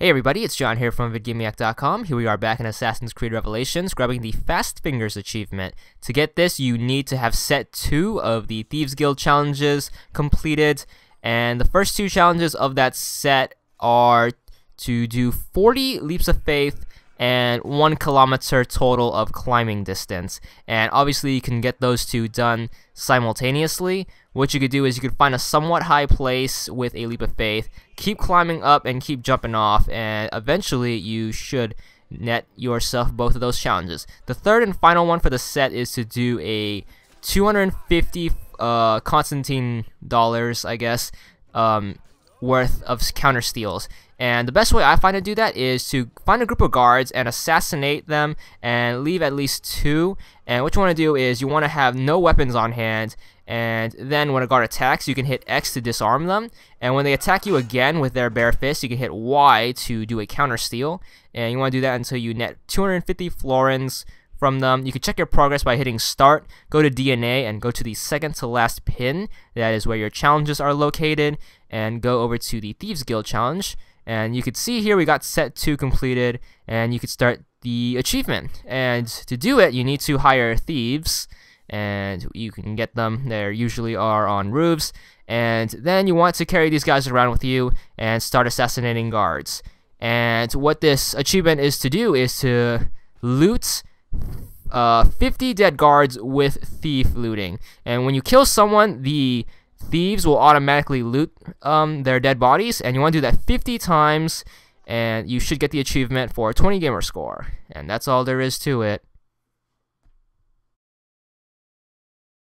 Hey everybody, it's John here from VidGamiac.com. Here we are back in Assassin's Creed Revelations, grabbing the Fast Fingers achievement. To get this, you need to have set two of the Thieves Guild challenges completed, and the first two challenges of that set are to do 40 Leaps of Faith and one kilometer total of climbing distance. And obviously you can get those two done simultaneously. What you could do is you could find a somewhat high place with a leap of faith, keep climbing up and keep jumping off, and eventually you should net yourself both of those challenges. The third and final one for the set is to do a 250 uh, Constantine dollars, I guess, um, worth of counter steals. And the best way I find to do that is to find a group of guards and assassinate them and leave at least two. And what you want to do is you want to have no weapons on hand and then when a guard attacks you can hit X to disarm them and when they attack you again with their bare fist you can hit Y to do a counter steal and you want to do that until you net 250 florins from them. You can check your progress by hitting start, go to DNA and go to the second to last pin that is where your challenges are located and go over to the Thieves Guild challenge and you could see here we got set 2 completed, and you could start the achievement. And to do it, you need to hire thieves, and you can get them. They usually are on roofs. And then you want to carry these guys around with you and start assassinating guards. And what this achievement is to do is to loot uh, 50 dead guards with thief looting. And when you kill someone, the thieves will automatically loot um, their dead bodies, and you want to do that 50 times, and you should get the achievement for 20 gamer score. And that's all there is to it.